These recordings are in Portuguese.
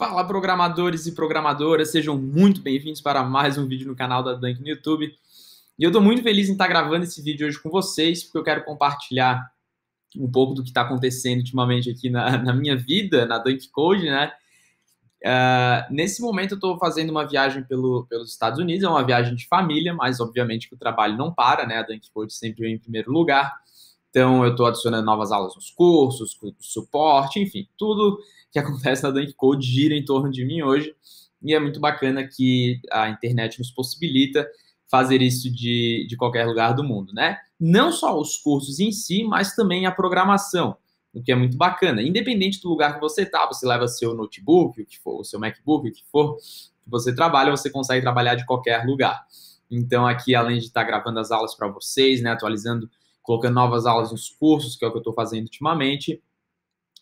Fala programadores e programadoras, sejam muito bem-vindos para mais um vídeo no canal da Dunk no YouTube. E eu estou muito feliz em estar gravando esse vídeo hoje com vocês, porque eu quero compartilhar um pouco do que está acontecendo ultimamente aqui na, na, minha vida, na Dunk Code, né? Uh, nesse momento eu estou fazendo uma viagem pelo, pelos Estados Unidos, é uma viagem de família, mas obviamente que o trabalho não para, né? A Dunk Code sempre vem em primeiro lugar. Então, eu estou adicionando novas aulas nos cursos, suporte, enfim, tudo que acontece na Dunk Code gira em torno de mim hoje. E é muito bacana que a internet nos possibilita fazer isso de, de qualquer lugar do mundo, né? Não só os cursos em si, mas também a programação, o que é muito bacana. Independente do lugar que você está, você leva seu notebook, o que for, o seu MacBook, o que for, que você trabalha, você consegue trabalhar de qualquer lugar. Então, aqui, além de estar tá gravando as aulas para vocês, né, atualizando colocando novas aulas nos cursos, que é o que eu estou fazendo ultimamente.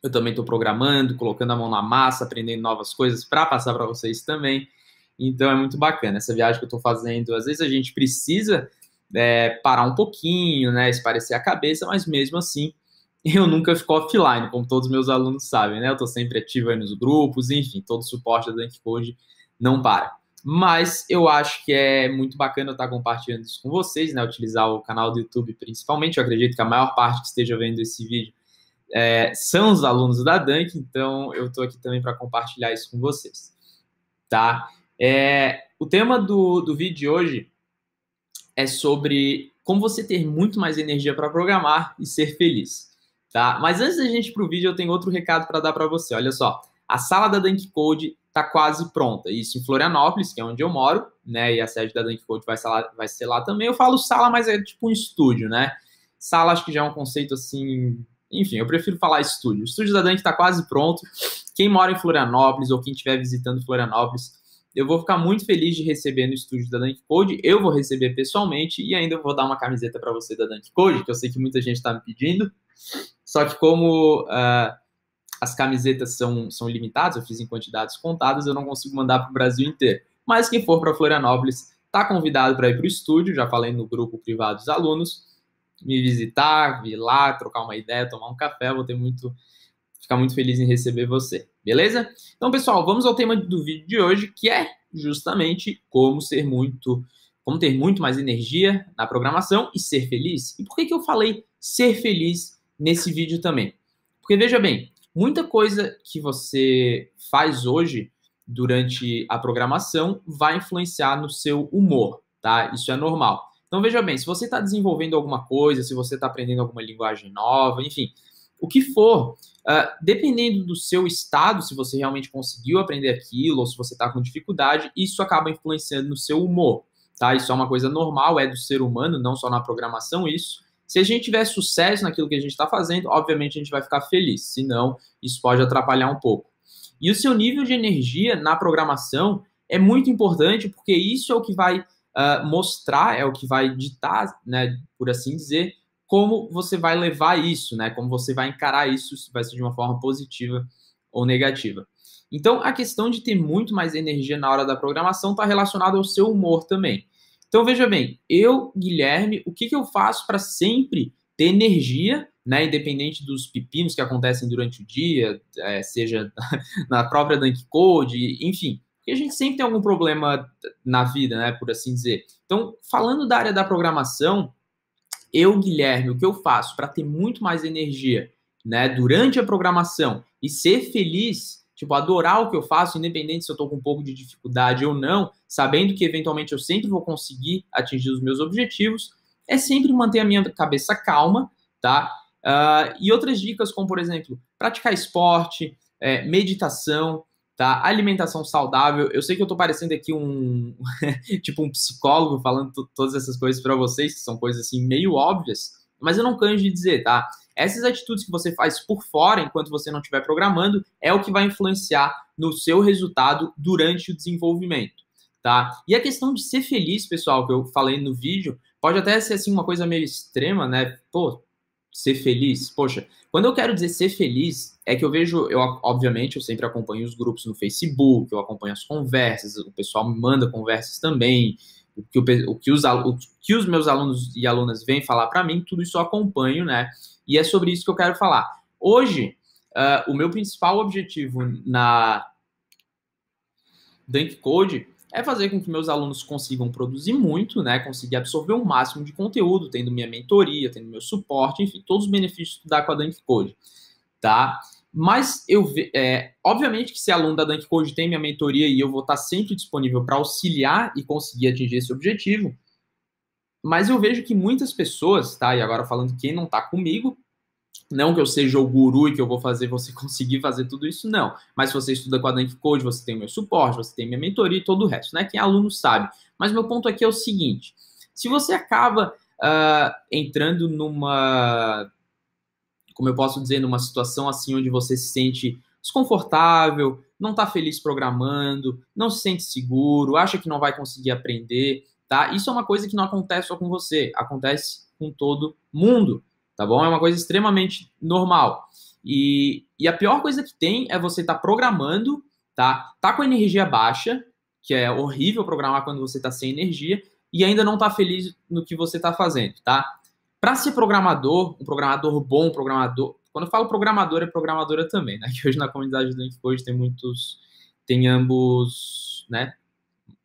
Eu também estou programando, colocando a mão na massa, aprendendo novas coisas para passar para vocês também. Então é muito bacana essa viagem que eu estou fazendo. Às vezes a gente precisa é, parar um pouquinho, né, esparecer a cabeça, mas mesmo assim eu nunca fico offline, como todos os meus alunos sabem, né? Eu estou sempre ativo nos grupos, enfim, todo o suporte da Dankcode não para. Mas eu acho que é muito bacana estar compartilhando isso com vocês, né? Utilizar o canal do YouTube principalmente. Eu acredito que a maior parte que esteja vendo esse vídeo é, são os alunos da Dunk, então eu estou aqui também para compartilhar isso com vocês, tá? É, o tema do, do vídeo de hoje é sobre como você ter muito mais energia para programar e ser feliz, tá? Mas antes da gente ir para o vídeo, eu tenho outro recado para dar para você. Olha só, a sala da Dunk Code está quase pronta. Isso em Florianópolis, que é onde eu moro, né? E a sede da Dunk Code vai ser, lá, vai ser lá também. Eu falo sala, mas é tipo um estúdio, né? Sala acho que já é um conceito assim. Enfim, eu prefiro falar estúdio. O estúdio da Dunk está quase pronto. Quem mora em Florianópolis ou quem estiver visitando Florianópolis, eu vou ficar muito feliz de receber no estúdio da Dunk Code. Eu vou receber pessoalmente e ainda vou dar uma camiseta para você da Dunk Code, que eu sei que muita gente está me pedindo. Só que como. Uh, as camisetas são, são limitadas, eu fiz em quantidades contadas, eu não consigo mandar para o Brasil inteiro. Mas quem for para Florianópolis está convidado para ir para o estúdio, já falei no grupo privado dos alunos, me visitar, vir lá, trocar uma ideia, tomar um café, vou ter muito, ficar muito feliz em receber você, beleza? Então, pessoal, vamos ao tema do vídeo de hoje, que é justamente como ser muito, como ter muito mais energia na programação e ser feliz. E por que, que eu falei ser feliz nesse vídeo também? Porque veja bem, Muita coisa que você faz hoje durante a programação vai influenciar no seu humor, tá? Isso é normal. Então veja bem, se você está desenvolvendo alguma coisa, se você está aprendendo alguma linguagem nova, enfim, o que for, uh, dependendo do seu estado, se você realmente conseguiu aprender aquilo ou se você está com dificuldade, isso acaba influenciando no seu humor, tá? Isso é uma coisa normal, é do ser humano, não só na programação isso. Se a gente tiver sucesso naquilo que a gente está fazendo, obviamente a gente vai ficar feliz, senão isso pode atrapalhar um pouco. E o seu nível de energia na programação é muito importante, porque isso é o que vai uh, mostrar, é o que vai ditar, né, por assim dizer, como você vai levar isso, né, como você vai encarar isso, se vai ser de uma forma positiva ou negativa. Então, a questão de ter muito mais energia na hora da programação está relacionada ao seu humor também. Então veja bem, eu, Guilherme, o que, que eu faço para sempre ter energia, né, independente dos pepinos que acontecem durante o dia, é, seja na própria Dunk Code, enfim, porque a gente sempre tem algum problema na vida, né, por assim dizer. Então, falando da área da programação, eu, Guilherme, o que eu faço para ter muito mais energia, né, durante a programação e ser feliz tipo, adorar o que eu faço, independente se eu estou com um pouco de dificuldade ou não, sabendo que eventualmente eu sempre vou conseguir atingir os meus objetivos, é sempre manter a minha cabeça calma, tá? Uh, e outras dicas, como por exemplo, praticar esporte, é, meditação, tá? Alimentação saudável. Eu sei que eu tô parecendo aqui um tipo um psicólogo falando todas essas coisas para vocês, que são coisas assim meio óbvias, mas eu não canjo de dizer, tá? Essas atitudes que você faz por fora, enquanto você não estiver programando, é o que vai influenciar no seu resultado durante o desenvolvimento, tá? E a questão de ser feliz, pessoal, que eu falei no vídeo, pode até ser assim uma coisa meio extrema, né? Pô, ser feliz. Poxa, quando eu quero dizer ser feliz, é que eu vejo, eu obviamente, eu sempre acompanho os grupos no Facebook, eu acompanho as conversas, o pessoal me manda conversas também, o que, o, o que, os, o que os meus alunos e alunas vêm falar para mim, tudo isso eu acompanho, né? E é sobre isso que eu quero falar. Hoje, uh, o meu principal objetivo na Dunk Code é fazer com que meus alunos consigam produzir muito, né? Conseguir absorver o um máximo de conteúdo, tendo minha mentoria, tendo meu suporte, enfim, todos os benefícios de estudar com a Dunk Code, tá? Mas eu, é, obviamente que se aluno da Dunk Code tem minha mentoria e eu vou estar sempre disponível para auxiliar e conseguir atingir esse objetivo, mas eu vejo que muitas pessoas, tá? E agora falando quem não tá comigo, não que eu seja o guru e que eu vou fazer você conseguir fazer tudo isso, não. Mas se você estuda com a Dunk Code, você tem o meu suporte, você tem minha mentoria e todo o resto, né? Quem é aluno sabe. Mas meu ponto aqui é o seguinte: se você acaba uh, entrando numa. Como eu posso dizer, numa situação assim onde você se sente desconfortável, não está feliz programando, não se sente seguro, acha que não vai conseguir aprender, tá? Isso é uma coisa que não acontece só com você, acontece com todo mundo, tá bom? É uma coisa extremamente normal. E, e a pior coisa que tem é você estar tá programando, tá? Tá com energia baixa, que é horrível programar quando você está sem energia e ainda não tá feliz no que você está fazendo, tá? Para ser programador, um programador bom, um programador, quando eu falo programador é programadora também, né? Que hoje na comunidade do Link hoje tem muitos tem ambos, né?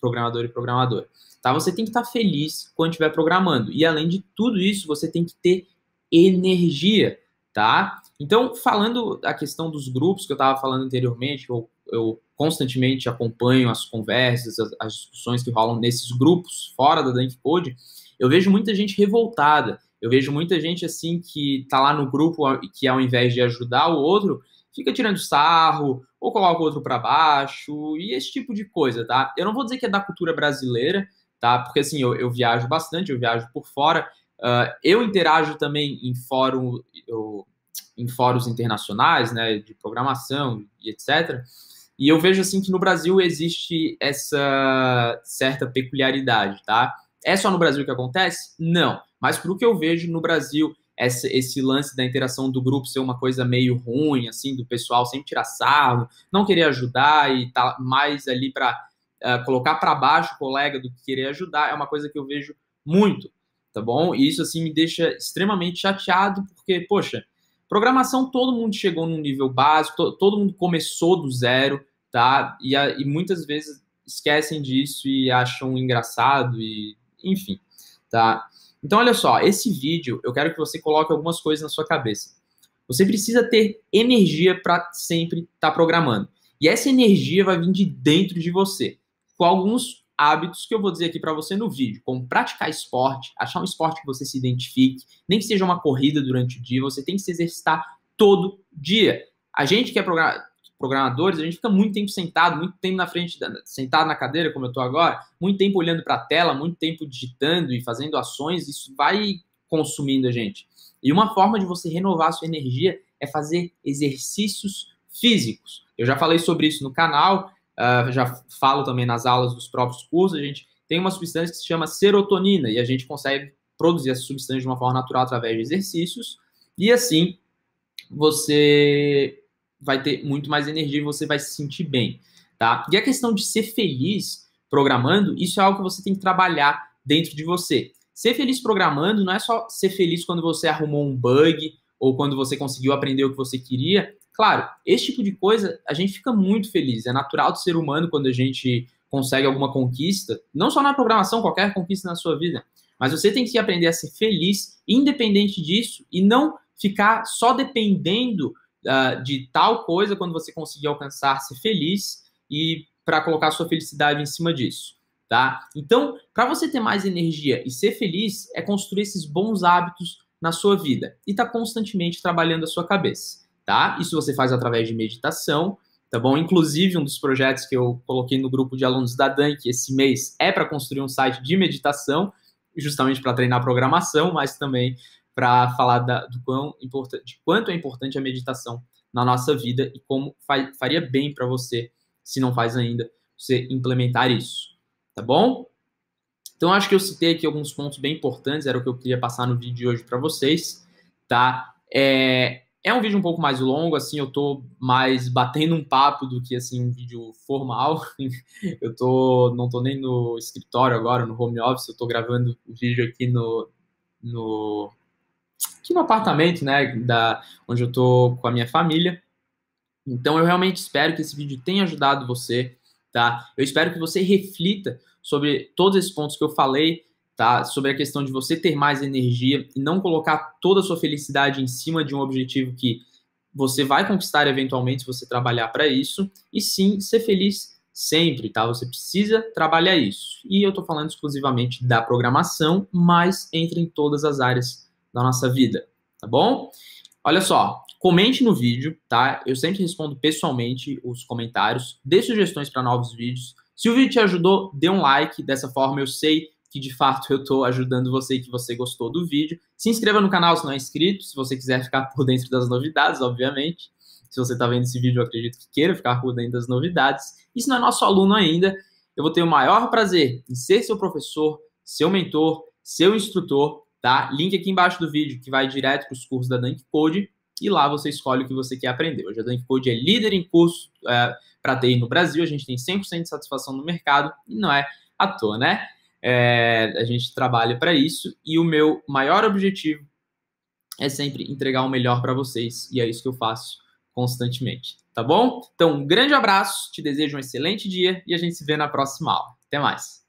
Programador e programadora tá? Você tem que estar tá feliz quando estiver programando. E além de tudo isso, você tem que ter energia, tá? Então, falando a questão dos grupos que eu estava falando anteriormente, eu, eu, constantemente acompanho as conversas, as, as, discussões que rolam nesses grupos fora da Dunk Code, eu vejo muita gente revoltada. Eu vejo muita gente assim que tá lá no grupo que ao invés de ajudar o outro, fica tirando sarro ou coloca o outro para baixo e esse tipo de coisa, tá? Eu não vou dizer que é da cultura brasileira, tá? Porque assim, eu, eu viajo bastante, eu viajo por fora, uh, eu interajo também em fórum, eu, em fóruns internacionais, né, de programação e etc. E eu vejo assim que no Brasil existe essa certa peculiaridade, tá? É só no Brasil que acontece? Não. Mas pelo que eu vejo no Brasil, essa, esse lance da interação do grupo ser uma coisa meio ruim, assim, do pessoal sempre tirar sarro, não querer ajudar e tá mais ali para uh, colocar para baixo o colega do que querer ajudar, é uma coisa que eu vejo muito, tá bom? E isso, assim, me deixa extremamente chateado, porque, poxa, programação todo mundo chegou num nível básico, to todo mundo começou do zero, tá? E, a, e muitas vezes esquecem disso e acham engraçado e, enfim, tá? Então, olha só, esse vídeo eu quero que você coloque algumas coisas na sua cabeça. Você precisa ter energia para sempre estar tá programando. E essa energia vai vir de dentro de você com alguns hábitos que eu vou dizer aqui para você no vídeo, como praticar esporte, achar um esporte que você se identifique, nem que seja uma corrida durante o dia, você tem que se exercitar todo dia. A gente que é programadores, a gente fica muito tempo sentado, muito tempo na frente, sentado na cadeira, como eu estou agora, muito tempo olhando para a tela, muito tempo digitando e fazendo ações, isso vai consumindo a gente. E uma forma de você renovar a sua energia é fazer exercícios físicos. Eu já falei sobre isso no canal, uh, já falo também nas aulas dos próprios cursos, a gente tem uma substância que se chama serotonina e a gente consegue produzir essa substância de uma forma natural através de exercícios e assim você vai ter muito mais energia e você vai se sentir bem, tá? E a questão de ser feliz programando, isso é algo que você tem que trabalhar dentro de você. Ser feliz programando não é só ser feliz quando você arrumou um bug ou quando você conseguiu aprender o que você queria, Claro, esse tipo de coisa a gente fica muito feliz. É natural do ser humano quando a gente consegue alguma conquista, não só na programação, qualquer conquista na sua vida. Mas você tem que aprender a ser feliz, independente disso, e não ficar só dependendo uh, de tal coisa quando você conseguir alcançar ser feliz e para colocar sua felicidade em cima disso, tá? Então, para você ter mais energia e ser feliz, é construir esses bons hábitos na sua vida e tá constantemente trabalhando a sua cabeça tá? Isso você faz através de meditação, tá bom? Inclusive, um dos projetos que eu coloquei no grupo de alunos da Dank esse mês é para construir um site de meditação, justamente para treinar programação, mas também para falar da, do quão importante, quanto é importante a meditação na nossa vida e como fa faria bem para você, se não faz ainda, você implementar isso, tá bom? Então, acho que eu citei aqui alguns pontos bem importantes, era o que eu queria passar no vídeo de hoje para vocês, tá? É, é um vídeo um pouco mais longo, assim, eu tô mais batendo um papo do que, assim, um vídeo formal. eu tô, não tô nem no escritório agora, no home office, eu tô gravando o vídeo aqui no, no, aqui no apartamento, né, da, onde eu tô com a minha família. Então, eu realmente espero que esse vídeo tenha ajudado você, tá? Eu espero que você reflita sobre todos esses pontos que eu falei, tá? Sobre a questão de você ter mais energia e não colocar toda a sua felicidade em cima de um objetivo que você vai conquistar eventualmente se você trabalhar para isso, e sim ser feliz sempre, tá? Você precisa trabalhar isso. E eu estou falando exclusivamente da programação, mas entra em todas as áreas da nossa vida, tá bom? Olha só, comente no vídeo, tá? Eu sempre respondo pessoalmente os comentários, dê sugestões para novos vídeos. Se o vídeo te ajudou, dê um like, dessa forma eu sei que de fato eu estou ajudando você e que você gostou do vídeo. Se inscreva no canal se não é inscrito, se você quiser ficar por dentro das novidades, obviamente. Se você está vendo esse vídeo, eu acredito que queira ficar por dentro das novidades. E se não é nosso aluno ainda, eu vou ter o maior prazer em ser seu professor, seu mentor, seu instrutor, tá? Link aqui embaixo do vídeo que vai direto para os cursos da Dunk Code e lá você escolhe o que você quer aprender. Hoje a Dunk Code é líder em curso é, para TI no Brasil, a gente tem 100% de satisfação no mercado e não é à toa, né? É, a gente trabalha para isso e o meu maior objetivo é sempre entregar o melhor para vocês e é isso que eu faço constantemente, tá bom? Então, um grande abraço, te desejo um excelente dia e a gente se vê na próxima aula. Até mais.